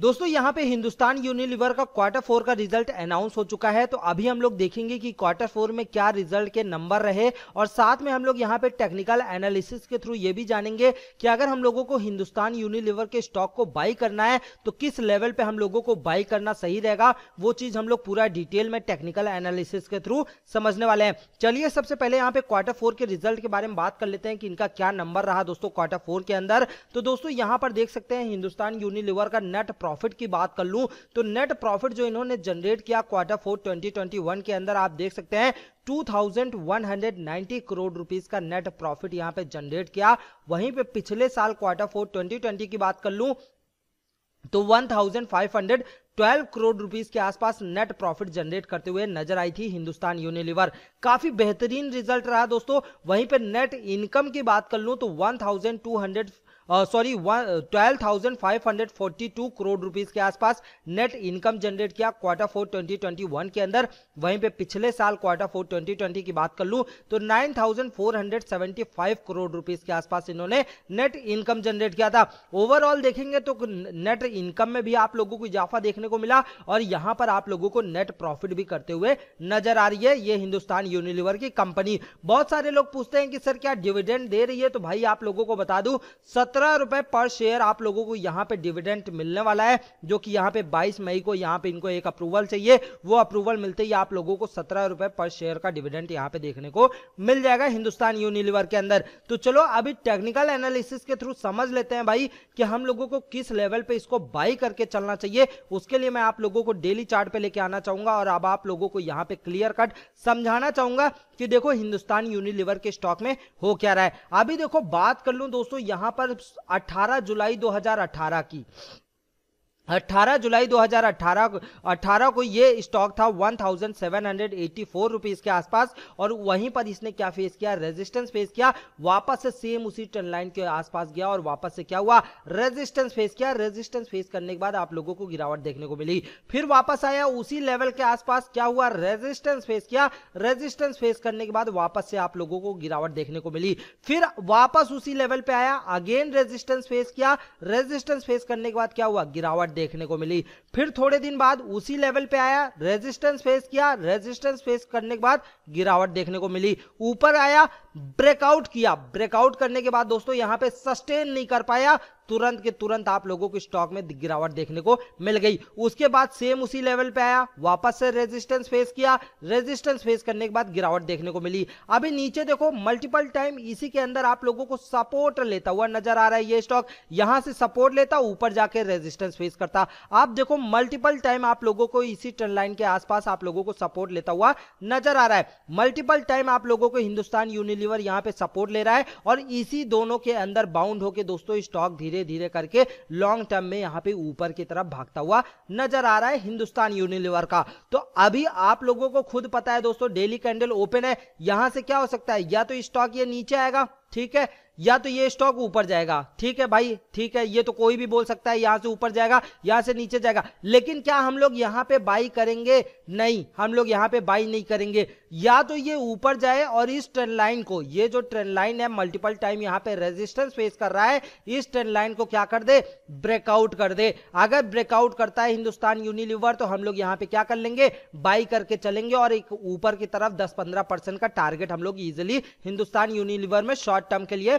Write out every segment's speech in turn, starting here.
दोस्तों यहाँ पे हिंदुस्तान यूनिलीवर का क्वार्टर फोर का रिजल्ट अनाउंस हो चुका है तो अभी हम लोग देखेंगे कि क्वार्टर फोर में क्या रिजल्ट के नंबर रहे और साथ में हम लोग यहाँ पे टेक्निकल एनालिसिस के थ्रू ये भी जानेंगे कि अगर हम लोगों को हिंदुस्तान यूनिलीवर के स्टॉक को बाई करना है तो किस लेवल पे हम लोगों को बाई करना सही रहेगा वो चीज हम लोग पूरा डिटेल में टेक्निकल एनालिसिस के थ्रू समझने वाले हैं चलिए सबसे पहले यहाँ पे क्वार्टर फोर के रिजल्ट के बारे में बात कर लेते हैं कि इनका क्या नंबर रहा दोस्तों क्वार्टर फोर के अंदर तो दोस्तों यहाँ पर देख सकते हैं हिंदुस्तान यूनिलीवर का नेट प्रॉफिट की बात कर लूं तो नेट प्रॉफिट जो इन्होंने जनरेट किया क्वार्टर फोर 2021 के अंदर आप देख सकते हैं 2190 करोड़ रुपीस का नेट प्रॉफिट यहां पे जनरेट किया वहीं पे पिछले साल क्वार्टर फोर 2020 की बात कर लूं तो 1500 12 करोड़ रुपीस के आसपास नेट प्रॉफिट जनरेट करते हुए नजर आई थी हिंदुस्तान यूनिलीवर काफी बेहतरीन रिजल्ट रहा दोस्तों वहीं पर नेट इनकम की बात कर लूं तो 1200 sorry twelve thousand five hundred forty two crore rupees के आसपास नेट इनकम जनरेट किया quarter four twenty twenty one के अंदर वहीं पे पिछले साल क्वार्टर फोर ट्वेंटी ट्वेंटी की बात कर लूँ तो nine thousand four hundred seventy five crore rupees के आसपास इन्होंने नेट इनकम जनरेट किया था ओवरऑल देखेंगे तो नेट इनकम में भी आप लोगों को इजाफा देखने को मिला और यहां पर आप लोगों को नेट प्रॉफिट भी करते हुए नजर आ रही है ये हिंदुस्तान यूनिलिवर की कंपनी बहुत सारे लोग पूछते हैं कि सर क्या डिविडेंड दे रही है तो भाई आप लोगों को बता दू सत्रह सत्रह रुपए पर शेयर आप लोगों को यहां पे डिविडेंट मिलने वाला है जो कि यहां पे 22 मई को यहां पे इनको एक अप्रूवल चाहिए वो अप्रूवल मिलते ही आप लोगों को सत्रह रुपए पर शेयर का डिविडेंट यहां पे देखने को मिल जाएगा हिंदुस्तान यूनिलिवर के अंदर तो चलो अभी टेक्निकल एनालिसिस के थ्रू समझ लेते हैं भाई कि हम लोगों को किस लेवल पे इसको बाई करके चलना चाहिए उसके लिए मैं आप लोगों को डेली चार्ट पे लेके आना चाहूंगा और अब आप लोगों को यहां पर क्लियर कट समझाना चाहूंगा कि देखो हिंदुस्तान यूनिलिवर के स्टॉक में हो क्या रहा है अभी देखो बात कर लू दोस्तों यहां पर 18 जुलाई 2018 की 18 जुलाई 2018 18 को ये स्टॉक था 1784 रुपीस के आसपास और वहीं पर इसने क्या फेस किया रेजिस्टेंस फेस किया वापस से सेम उसी ट्रेंड लाइन के आसपास गया और वापस से क्या हुआ रेजिस्टेंस फेस किया रेजिस्टेंस फेस करने के बाद आप लोगों को गिरावट देखने को मिली फिर वापस आया उसी लेवल के आसपास क्या हुआ रेजिस्टेंस फेस किया रेजिस्टेंस फेस करने के बाद वापस से आप लोगों को गिरावट देखने को मिली फिर वापस उसी लेवल पे आया अगेन रेजिस्टेंस फेस किया रेजिस्टेंस फेस करने के बाद क्या हुआ गिरावट देखने को मिली फिर थोड़े दिन बाद उसी लेवल पे आया रेजिस्टेंस फेस किया रेजिस्टेंस फेस करने के बाद गिरावट देखने को मिली ऊपर आया ब्रेकआउट किया ब्रेकआउट करने के बाद दोस्तों यहां पे सस्टेन नहीं कर पाया तुरंत के तुरंत आप लोगों को स्टॉक में गिरावट देखने को मिल गई उसके बाद सेम उसी लेवल पे आया वापस से रेजिस्टेंस फेस किया रेजिस्टेंस फेस करने के बाद गिरावट देखने को मिली अभी नीचे देखो मल्टीपल टाइम इसी के अंदर आप लोगों को सपोर्ट लेता हुआ नजर आ रहा है ये स्टॉक यहां से सपोर्ट लेता ऊपर जाके रेजिस्टेंस फेस करता आप देखो मल्टीपल टाइम आप लोगों को इसी ट्रेन लाइन के आसपास आप लोगों को सपोर्ट लेता हुआ नजर आ रहा है मल्टीपल टाइम आप लोगों को हिंदुस्तान यूनिलिवर लीवर यहां पे सपोर्ट ले रहा है और इसी दोनों के अंदर बाउंड होकर दोस्तों स्टॉक धीरे धीरे करके लॉन्ग टर्म में यहाँ पे ऊपर की तरफ भागता हुआ नजर आ रहा है हिंदुस्तान यूनिलिवर का तो अभी आप लोगों को खुद पता है दोस्तों डेली कैंडल ओपन है यहां से क्या हो सकता है या तो स्टॉक ये नीचे आएगा ठीक है या तो ये स्टॉक ऊपर जाएगा ठीक है भाई ठीक है ये तो कोई भी बोल सकता है यहां से ऊपर जाएगा यहां से नीचे जाएगा लेकिन क्या हम लोग यहां पे बाई करेंगे नहीं हम लोग यहां पे बाई नहीं करेंगे या तो ये ऊपर जाए और इस ट्रेंड लाइन को ये जो ट्रेंड लाइन है मल्टीपल टाइम यहां पे रेजिस्टेंस फेस कर रहा है इस ट्रेंड लाइन को क्या कर दे ब्रेकआउट कर दे अगर ब्रेकआउट करता है हिंदुस्तान यूनिलिवर तो हम लोग यहां पे क्या कर लेंगे बाई करके चलेंगे और एक ऊपर की तरफ दस पंद्रह परसेंट का टारगेट हम लोग इजिली हिंदुस्तान यूनिलिवर में शॉर्ट टर्म के लिए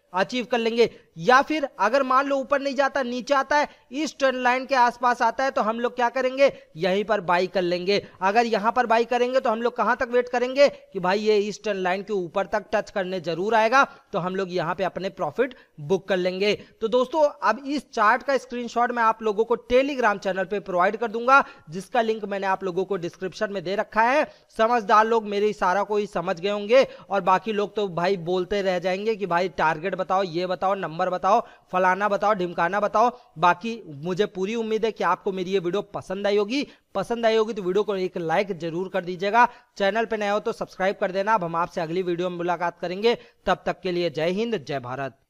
अचीव कर लेंगे या फिर अगर मान लो ऊपर नहीं जाता नीचे आता है इस ट्रेंड लाइन के आसपास आता है तो हम लोग क्या करेंगे यहीं पर बाई कर लेंगे अगर यहां पर बाई करेंगे तो हम लोग कहां तक वेट करेंगे कि भाई ये इस ट्रेंड लाइन के ऊपर तक टच करने जरूर आएगा तो हम लोग यहां पे अपने प्रॉफिट बुक कर लेंगे तो दोस्तों अब इस चार्ट का स्क्रीन मैं आप लोगों को टेलीग्राम चैनल पर प्रोवाइड कर दूंगा जिसका लिंक मैंने आप लोगों को डिस्क्रिप्शन में दे रखा है समझदार लोग मेरे इशारा को ही समझ गए होंगे और बाकी लोग तो भाई बोलते रह जाएंगे कि भाई टारगेट बताओ ये बताओ नंबर बताओ फलाना बताओ ढिमकाना बताओ बाकी मुझे पूरी उम्मीद है कि आपको मेरी ये वीडियो पसंद आई होगी पसंद आई होगी तो वीडियो को एक लाइक जरूर कर दीजिएगा चैनल पर नए हो तो सब्सक्राइब कर देना अब हम आपसे अगली वीडियो में मुलाकात करेंगे तब तक के लिए जय हिंद जय भारत